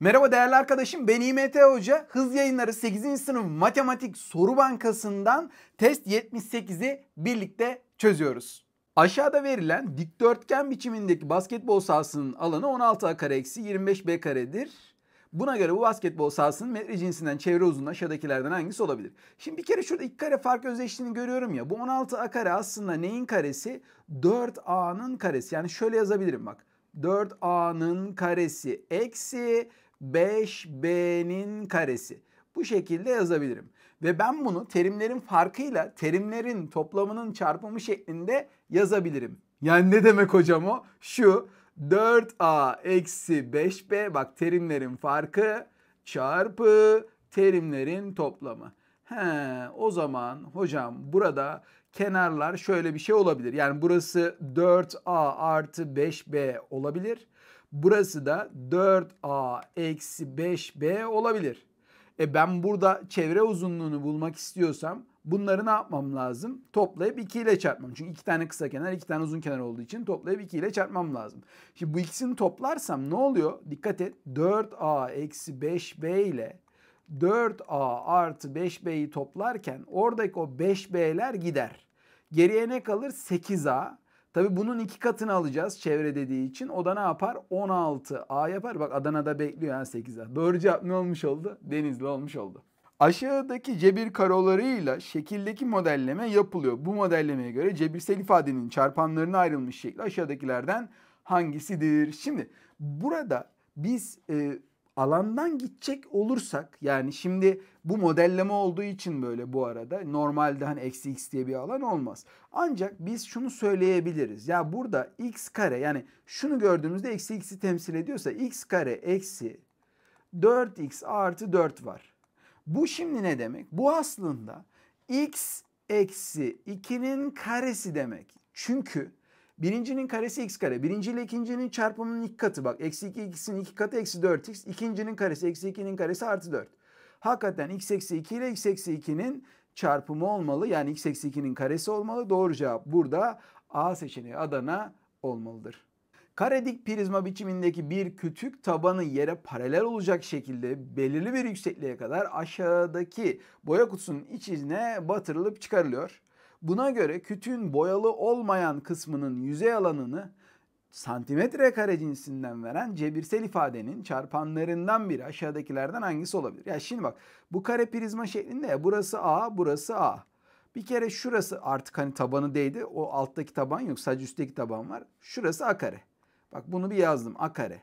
Merhaba değerli arkadaşım ben İMT Hoca. Hız yayınları 8. sınıf matematik soru bankasından test 78'i birlikte çözüyoruz. Aşağıda verilen dikdörtgen biçimindeki basketbol sahasının alanı 16a kare eksi 25b karedir. Buna göre bu basketbol sahasının metre cinsinden çevre uzunluğu aşağıdakilerden hangisi olabilir? Şimdi bir kere şurada iki kare fark özdeşliğini görüyorum ya. Bu 16a kare aslında neyin karesi? 4a'nın karesi. Yani şöyle yazabilirim bak. 4a'nın karesi eksi 5b'nin karesi. Bu şekilde yazabilirim. Ve ben bunu terimlerin farkıyla terimlerin toplamının çarpımı şeklinde yazabilirim. Yani ne demek hocam o? Şu 4a eksi 5b bak terimlerin farkı çarpı terimlerin toplamı. He, o zaman hocam burada kenarlar şöyle bir şey olabilir. Yani burası 4a artı 5b olabilir. Burası da 4A eksi 5B olabilir. E ben burada çevre uzunluğunu bulmak istiyorsam bunları ne yapmam lazım? Toplayıp 2 ile çarpmam. Çünkü 2 tane kısa kenar 2 tane uzun kenar olduğu için toplayıp 2 ile çarpmam lazım. Şimdi bu ikisini toplarsam ne oluyor? Dikkat et 4A eksi 5B ile 4A artı 5B'yi toplarken oradaki o 5B'ler gider. Geriye ne kalır? 8A Tabi bunun iki katını alacağız çevre dediği için. O da ne yapar? 16 A yapar. Bak Adana'da bekliyor yani 8 A. Doğru cevap ne olmuş oldu? Denizli olmuş oldu. Aşağıdaki cebir karolarıyla şekildeki modelleme yapılıyor. Bu modellemeye göre cebirsel ifadenin çarpanlarına ayrılmış şekli aşağıdakilerden hangisidir? Şimdi burada biz e, alandan gidecek olursak yani şimdi bu modelleme olduğu için böyle bu arada. Normalde hani eksi x diye bir alan olmaz. Ancak biz şunu söyleyebiliriz. Ya burada x kare yani şunu gördüğümüzde eksi x'i temsil ediyorsa x kare eksi 4x artı 4 var. Bu şimdi ne demek? Bu aslında x eksi 2'nin karesi demek. Çünkü birincinin karesi x kare. Birinci ile ikincinin çarpımının iki katı. Bak eksi 2 x'in iki katı eksi 4x. İkincinin karesi eksi 2'nin karesi artı 4 hakikaten x eksi 2 ile x eksi 2'nin çarpımı olmalı. Yani x eksi 2'nin karesi olmalı. Doğru cevap burada A seçeneği Adana olmalıdır. Kare dik prizma biçimindeki bir kütük tabanı yere paralel olacak şekilde belirli bir yüksekliğe kadar aşağıdaki boya kutusunun içine batırılıp çıkarılıyor. Buna göre kütüğün boyalı olmayan kısmının yüzey alanını santimetre kare cinsinden veren cebirsel ifadenin çarpanlarından biri aşağıdakilerden hangisi olabilir? Ya şimdi bak bu kare prizma şeklinde ya burası A burası A. Bir kere şurası artık hani tabanı değdi. O alttaki taban yok. Sadece üstteki taban var. Şurası A kare. Bak bunu bir yazdım. A kare.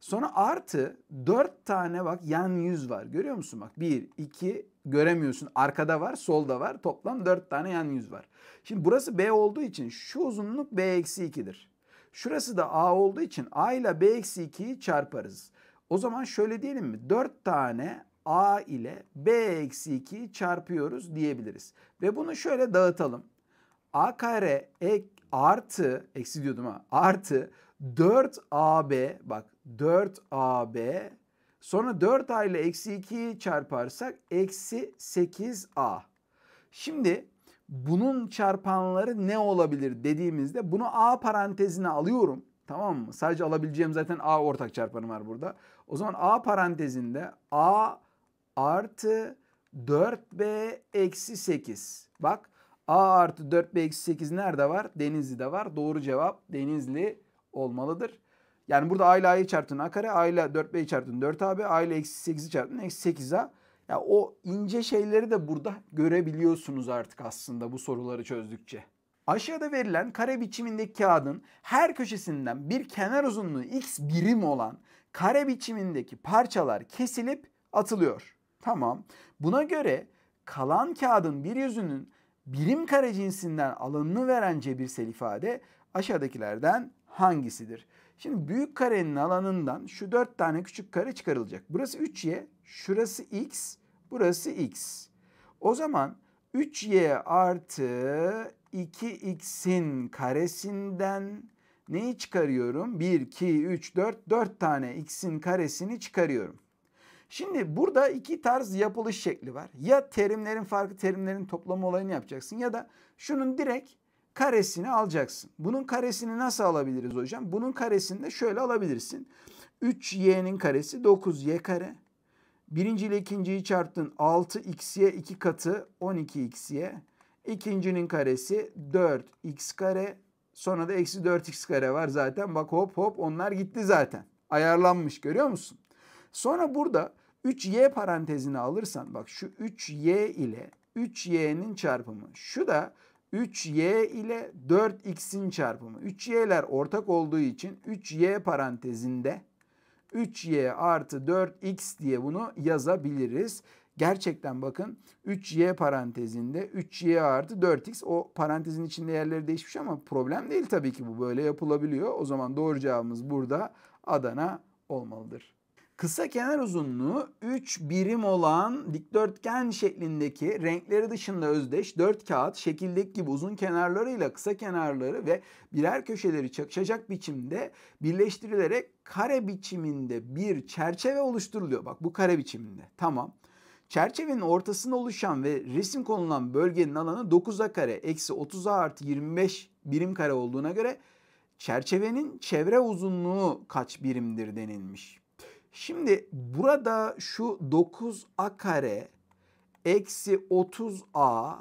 Sonra artı 4 tane bak yan yüz var. Görüyor musun bak? 1, 2 göremiyorsun. Arkada var, solda var. Toplam 4 tane yan yüz var. Şimdi burası B olduğu için şu uzunluk B eksi 2'dir. Şurası da A olduğu için A ile B eksi 2'yi çarparız. O zaman şöyle diyelim mi? 4 tane A ile B eksi 2'yi çarpıyoruz diyebiliriz. Ve bunu şöyle dağıtalım. A kare ek, artı, eksi diyordum ha, artı 4AB bak 4AB sonra 4A ile eksi 2'yi çarparsak eksi 8A. Şimdi bunun çarpanları ne olabilir dediğimizde bunu A parantezine alıyorum. Tamam mı? Sadece alabileceğim zaten A ortak çarpanı var burada. O zaman A parantezinde A artı 4B eksi 8. Bak A artı 4B eksi 8 nerede var? Denizli'de var. Doğru cevap Denizli olmalıdır. Yani burada A ile A'yı çarptın A kare, A ile 4B'yi çarptın 4AB, A ile eksi 8'i çarptın eksi 8A. Ya o ince şeyleri de burada görebiliyorsunuz artık aslında bu soruları çözdükçe. Aşağıda verilen kare biçimindeki kağıdın her köşesinden bir kenar uzunluğu x birim olan kare biçimindeki parçalar kesilip atılıyor. Tamam. Buna göre kalan kağıdın bir yüzünün birim kare cinsinden alanını veren cebirsel ifade aşağıdakilerden hangisidir? Şimdi büyük karenin alanından şu dört tane küçük kare çıkarılacak. Burası 3y, şurası x, burası x. O zaman 3y artı 2x'in karesinden neyi çıkarıyorum? 1, 2, 3, 4, 4 tane x'in karesini çıkarıyorum. Şimdi burada iki tarz yapılış şekli var. Ya terimlerin farkı terimlerin toplamı olayını yapacaksın ya da şunun direkt karesini alacaksın. Bunun karesini nasıl alabiliriz hocam? Bunun karesini de şöyle alabilirsin. 3y'nin karesi 9y kare. Birinci ile ikinciyi çarptın 6x'ye 2 katı 12x'ye. İkincinin karesi 4x kare. Sonra da eksi 4x kare var zaten. Bak hop hop onlar gitti zaten. Ayarlanmış görüyor musun? Sonra burada 3y parantezini alırsan bak şu 3y ile 3y'nin çarpımı. Şu da 3y ile 4x'in çarpımı. 3y'ler ortak olduğu için 3y parantezinde 3y artı 4x diye bunu yazabiliriz. Gerçekten bakın 3y parantezinde 3y artı 4x o parantezin içinde yerleri değişmiş ama problem değil tabii ki bu böyle yapılabiliyor. O zaman doğru cevabımız burada Adana olmalıdır. Kısa kenar uzunluğu 3 birim olan dikdörtgen şeklindeki renkleri dışında özdeş 4 kağıt şekildeki gibi uzun kenarlarıyla kısa kenarları ve birer köşeleri çakışacak biçimde birleştirilerek kare biçiminde bir çerçeve oluşturuluyor. Bak bu kare biçiminde. Tamam. Çerçevenin ortasında oluşan ve resim konulan bölgenin alanı 9'a kare eksi 30'a artı 25 birim kare olduğuna göre çerçevenin çevre uzunluğu kaç birimdir denilmiş. Şimdi burada şu 9a kare eksi 30a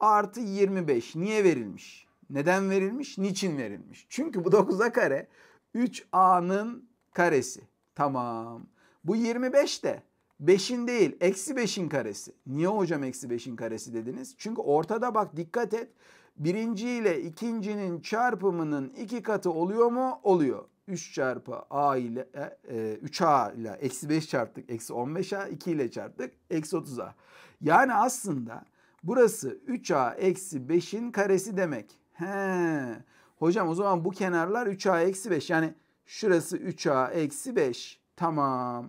artı 25 niye verilmiş? Neden verilmiş? Niçin verilmiş? Çünkü bu 9a kare 3a'nın karesi. Tamam. Bu 25 de 5'in değil eksi 5'in karesi. Niye hocam eksi 5'in karesi dediniz? Çünkü ortada bak dikkat et. Birinci ile ikincinin çarpımının iki katı oluyor mu? Oluyor. 3 çarpı a ile e, 3a e, ile eksi 5 çarptık. Eksi 15a 2 ile çarptık. Eksi 30a. Yani aslında burası 3a eksi 5'in karesi demek. He. Hocam o zaman bu kenarlar 3a eksi 5. Yani şurası 3a eksi 5. Tamam.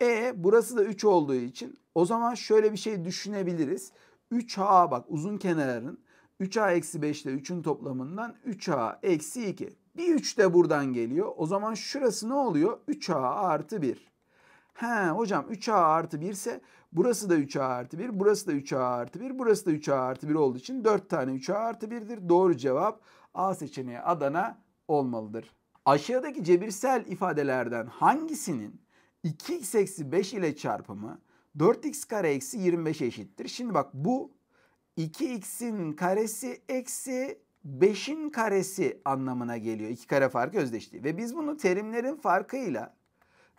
E burası da 3 olduğu için o zaman şöyle bir şey düşünebiliriz. 3a bak uzun kenarın 3a eksi 5 ile 3'ün toplamından 3a eksi 2. Bir 3 de buradan geliyor. O zaman şurası ne oluyor? 3A artı 1. He hocam 3A artı 1 ise burası da 3A artı 1, burası da 3A artı 1, burası da 3A artı 1 olduğu için 4 tane 3A artı 1'dir. Doğru cevap A seçeneği Adana olmalıdır. Aşağıdaki cebirsel ifadelerden hangisinin 2x eksi 5 ile çarpımı 4x kare eksi 25 eşittir? Şimdi bak bu 2x'in karesi eksi 5'in karesi anlamına geliyor. İki kare farkı özdeşliği. Ve biz bunu terimlerin farkıyla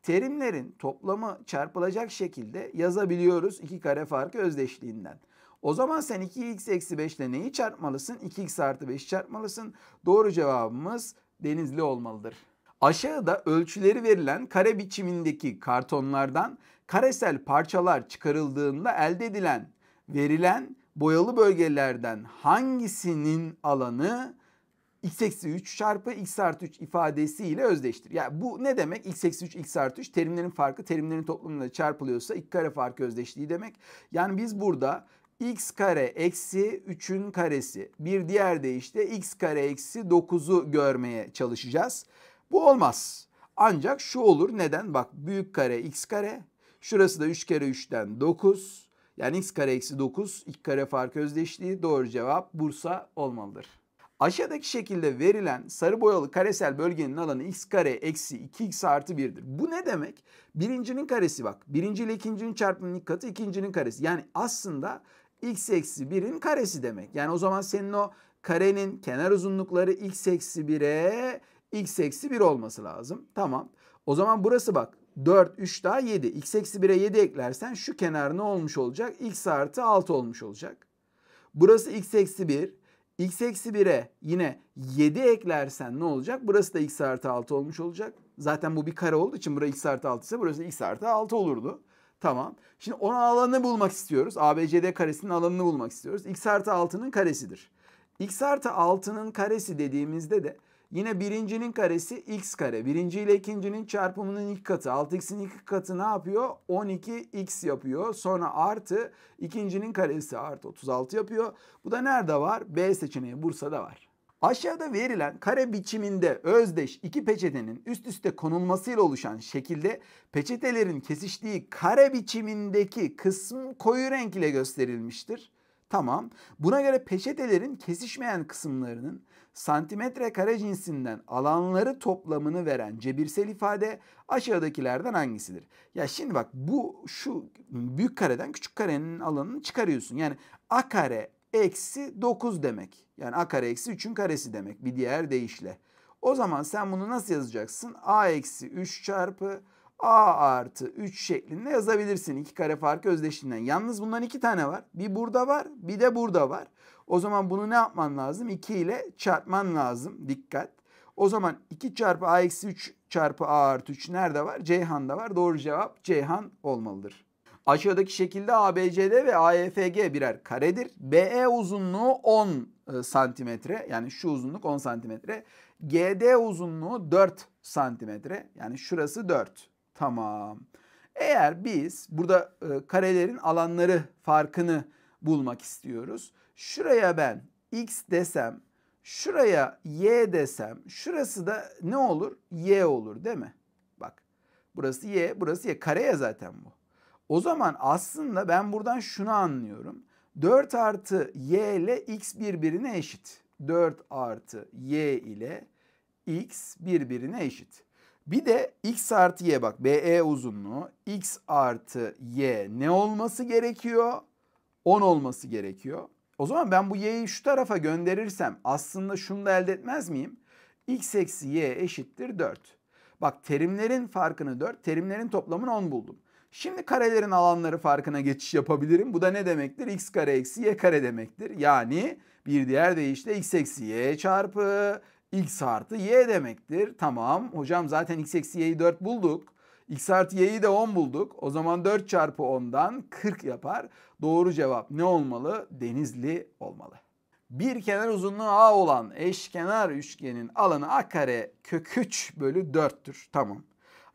terimlerin toplamı çarpılacak şekilde yazabiliyoruz iki kare farkı özdeşliğinden. O zaman sen 2x eksi 5 ile neyi çarpmalısın? 2x artı 5 çarpmalısın. Doğru cevabımız denizli olmalıdır. Aşağıda ölçüleri verilen kare biçimindeki kartonlardan karesel parçalar çıkarıldığında elde edilen verilen boyalı bölgelerden hangisinin alanı x eksi 3 çarpı x artı 3 ifadesiyle özdeştir. Yani bu ne demek? x eksi 3 x artı 3 terimlerin farkı terimlerin toplamıyla çarpılıyorsa iki kare farkı özdeşliği demek. Yani biz burada x kare eksi 3'ün karesi bir diğer deyişle x kare eksi 9'u görmeye çalışacağız. Bu olmaz. Ancak şu olur neden? Bak büyük kare x kare şurası da 3 kere 3'ten 9 yani x kare eksi 9 x kare fark özdeşliği doğru cevap Bursa olmalıdır. Aşağıdaki şekilde verilen sarı boyalı karesel bölgenin alanı x kare eksi 2x artı 1'dir. Bu ne demek? Birincinin karesi bak. Birinci ile ikincinin çarpımının katı ikincinin karesi. Yani aslında x eksi 1'in karesi demek. Yani o zaman senin o karenin kenar uzunlukları x eksi 1'e x eksi 1 olması lazım. Tamam. O zaman burası bak 4, 3 daha 7. x eksi 1'e 7 eklersen şu kenar ne olmuş olacak? x artı 6 olmuş olacak. Burası x eksi 1. x eksi 1'e yine 7 eklersen ne olacak? Burası da x artı 6 olmuş olacak. Zaten bu bir kare olduğu için burası x artı 6 ise burası x artı 6 olurdu. Tamam. Şimdi onun alanını bulmak istiyoruz. ABCD karesinin alanını bulmak istiyoruz. x artı 6'nın karesidir. x artı 6'nın karesi dediğimizde de Yine birincinin karesi x kare. Birinci ile ikincinin çarpımının ilk katı. 6x'in ilk katı ne yapıyor? 12x yapıyor. Sonra artı ikincinin karesi artı 36 yapıyor. Bu da nerede var? B seçeneği Bursa'da var. Aşağıda verilen kare biçiminde özdeş iki peçetenin üst üste konulmasıyla oluşan şekilde peçetelerin kesiştiği kare biçimindeki kısım koyu renk ile gösterilmiştir. Tamam. Buna göre peçetelerin kesişmeyen kısımlarının santimetre kare cinsinden alanları toplamını veren cebirsel ifade aşağıdakilerden hangisidir? Ya şimdi bak bu şu büyük kareden küçük karenin alanını çıkarıyorsun. Yani a kare eksi 9 demek. Yani a kare eksi 3'ün karesi demek bir diğer deyişle. O zaman sen bunu nasıl yazacaksın? a eksi 3 çarpı A artı 3 şeklinde yazabilirsin. İki kare farkı özdeşinden. Yalnız bundan iki tane var. Bir burada var bir de burada var. O zaman bunu ne yapman lazım? 2 ile çarpman lazım. Dikkat. O zaman 2 çarpı A eksi 3 çarpı A artı 3 nerede var? Ceyhan'da var. Doğru cevap Ceyhan olmalıdır. Aşağıdaki şekilde ABCD ve AEFG birer karedir. BE uzunluğu 10 e, santimetre yani şu uzunluk 10 santimetre. GD uzunluğu 4 santimetre yani şurası 4. Tamam. Eğer biz burada e, karelerin alanları farkını bulmak istiyoruz. Şuraya ben x desem, şuraya y desem, şurası da ne olur? y olur değil mi? Bak burası y, burası y. Kareye zaten bu. O zaman aslında ben buradan şunu anlıyorum. 4 artı y ile x birbirine eşit. 4 artı y ile x birbirine eşit. Bir de x artı y bak BE uzunluğu x artı y ne olması gerekiyor? 10 olması gerekiyor. O zaman ben bu y'yi şu tarafa gönderirsem aslında şunu da elde etmez miyim? x eksi y eşittir 4. Bak terimlerin farkını 4, terimlerin toplamını 10 buldum. Şimdi karelerin alanları farkına geçiş yapabilirim. Bu da ne demektir? x kare eksi y kare demektir. Yani bir diğer deyişle x eksi y çarpı x artı y demektir. Tamam hocam zaten x eksi y'yi 4 bulduk. x artı y'yi de 10 bulduk. O zaman 4 çarpı 10'dan 40 yapar. Doğru cevap ne olmalı? Denizli olmalı. Bir kenar uzunluğu a olan eşkenar üçgenin alanı a kare kök 3 bölü 4'tür. Tamam.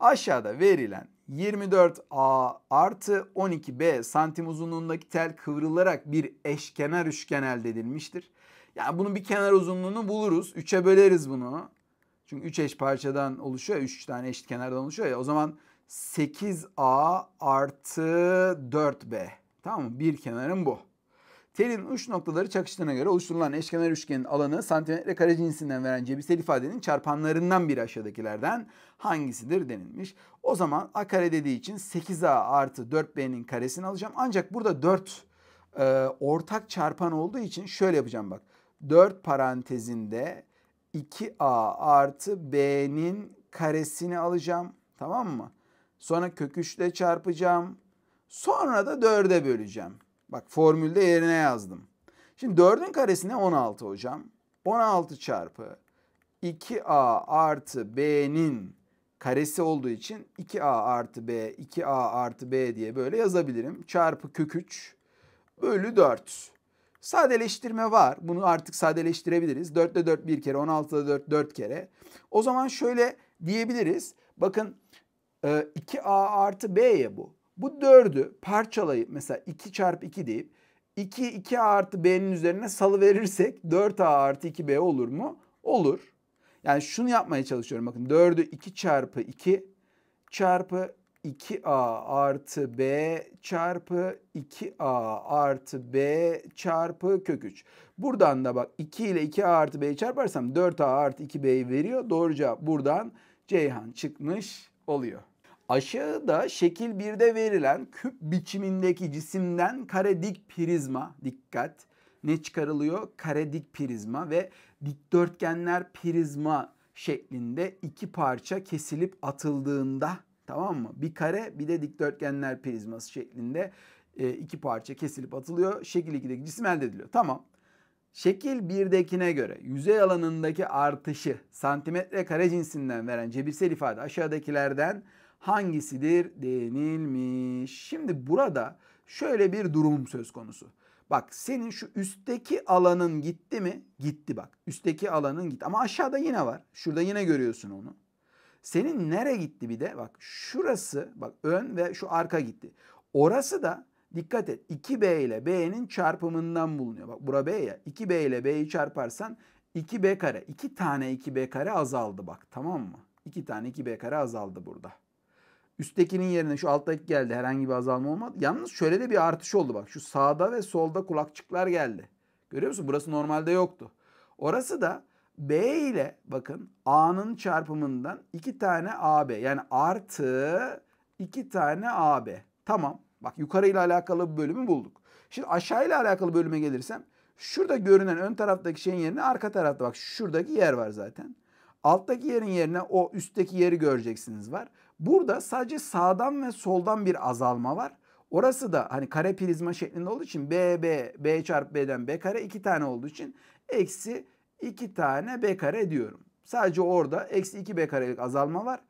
Aşağıda verilen 24a artı 12b santim uzunluğundaki tel kıvrılarak bir eşkenar üçgen elde edilmiştir. Yani bunun bir kenar uzunluğunu buluruz. 3'e böleriz bunu. Çünkü 3 eş parçadan oluşuyor. 3 tane eşit kenardan oluşuyor ya. O zaman 8A artı 4B. Tamam mı? Bir kenarın bu. Telin uç noktaları çakıştığına göre oluşturulan eşkenar üçgenin alanı santimetre kare cinsinden veren cebirsel ifadenin çarpanlarından biri aşağıdakilerden hangisidir denilmiş. O zaman a kare dediği için 8a artı 4b'nin karesini alacağım. Ancak burada 4 e, ortak çarpan olduğu için şöyle yapacağım bak. 4 parantezinde 2a artı b'nin karesini alacağım. Tamam mı? Sonra kök 3 ile çarpacağım. Sonra da 4'e böleceğim. Bak formülde yerine yazdım. Şimdi 4'ün karesi ne? 16 hocam. 16 çarpı 2a artı b'nin karesi olduğu için 2a artı b, 2a artı b diye böyle yazabilirim. Çarpı kök 3 bölü 4. Sadeleştirme var. Bunu artık sadeleştirebiliriz. 4'te 4 bir kere, 16'da 4 4 kere. O zaman şöyle diyebiliriz. Bakın 2a e, artı b'ye bu. Bu 4'ü parçalayıp mesela 2 çarpı 2 deyip 2 2a artı b'nin üzerine salı verirsek 4a artı 2b olur mu? Olur. Yani şunu yapmaya çalışıyorum. Bakın 4'ü 2 çarpı 2 çarpı 2a artı b çarpı 2a artı b çarpı kök 3. Buradan da bak 2 ile 2a artı b'yi çarparsam 4a artı 2b'yi veriyor. Doğru cevap buradan Ceyhan çıkmış oluyor. Aşağıda şekil 1'de verilen küp biçimindeki cisimden kare dik prizma dikkat ne çıkarılıyor? Kare dik prizma ve dikdörtgenler prizma şeklinde iki parça kesilip atıldığında Tamam mı? Bir kare bir de dikdörtgenler prizması şeklinde e, iki parça kesilip atılıyor. Şekil 2'deki cisim elde ediliyor. Tamam. Şekil 1'dekine göre yüzey alanındaki artışı santimetre kare cinsinden veren cebirsel ifade aşağıdakilerden hangisidir denilmiş. Şimdi burada şöyle bir durum söz konusu. Bak senin şu üstteki alanın gitti mi? Gitti bak. Üstteki alanın gitti. Ama aşağıda yine var. Şurada yine görüyorsun onu. Senin nere gitti bir de? Bak şurası bak ön ve şu arka gitti. Orası da dikkat et 2B ile B'nin çarpımından bulunuyor. Bak bura B ya. 2B ile B'yi çarparsan 2B kare. 2 tane 2B kare azaldı bak tamam mı? 2 tane 2B kare azaldı burada. Üsttekinin yerine şu alttaki geldi. Herhangi bir azalma olmadı. Yalnız şöyle de bir artış oldu bak. Şu sağda ve solda kulakçıklar geldi. Görüyor musun? Burası normalde yoktu. Orası da B ile bakın A'nın çarpımından iki tane AB yani artı iki tane AB. Tamam. Bak yukarıyla alakalı bölümü bulduk. Şimdi aşağıyla alakalı bölüme gelirsem şurada görünen ön taraftaki şeyin yerine arka tarafta bak şuradaki yer var zaten. Alttaki yerin yerine o üstteki yeri göreceksiniz var. Burada sadece sağdan ve soldan bir azalma var. Orası da hani kare prizma şeklinde olduğu için B, B, B çarpı B'den B kare iki tane olduğu için eksi 2 tane b kare diyorum. Sadece orada eksi 2 b karelik azalma var.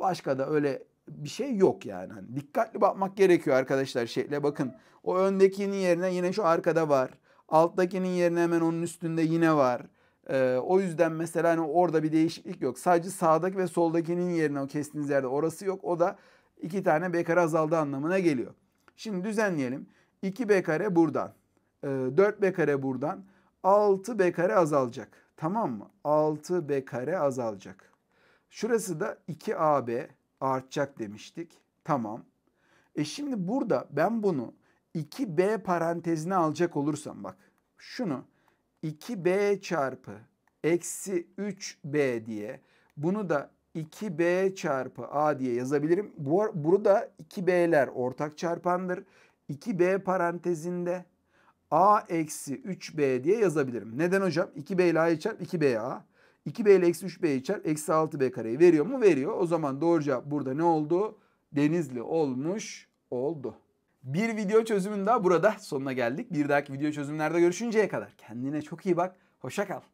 Başka da öyle bir şey yok yani. Hani dikkatli bakmak gerekiyor arkadaşlar şekle bakın. O öndekinin yerine yine şu arkada var. Alttakinin yerine hemen onun üstünde yine var. Ee, o yüzden mesela hani orada bir değişiklik yok. Sadece sağdaki ve soldakinin yerine o kestiğiniz yerde orası yok. O da iki tane b kare azaldı anlamına geliyor. Şimdi düzenleyelim. 2 b kare buradan. 4 ee, b kare buradan. 6b kare azalacak. Tamam mı? 6b kare azalacak. Şurası da 2ab artacak demiştik. Tamam. E şimdi burada ben bunu 2b parantezine alacak olursam bak şunu 2b çarpı eksi 3b diye bunu da 2b çarpı a diye yazabilirim. Bu, burada 2b'ler ortak çarpandır. 2b parantezinde A eksi 3B diye yazabilirim. Neden hocam? 2B ile A'yı çarp 2B A. 2B ile eksi 3B'yi çarp eksi 6B kareyi veriyor mu? Veriyor. O zaman doğru cevap burada ne oldu? Denizli olmuş oldu. Bir video çözümün daha burada sonuna geldik. Bir dahaki video çözümlerde görüşünceye kadar kendine çok iyi bak. Hoşça kal.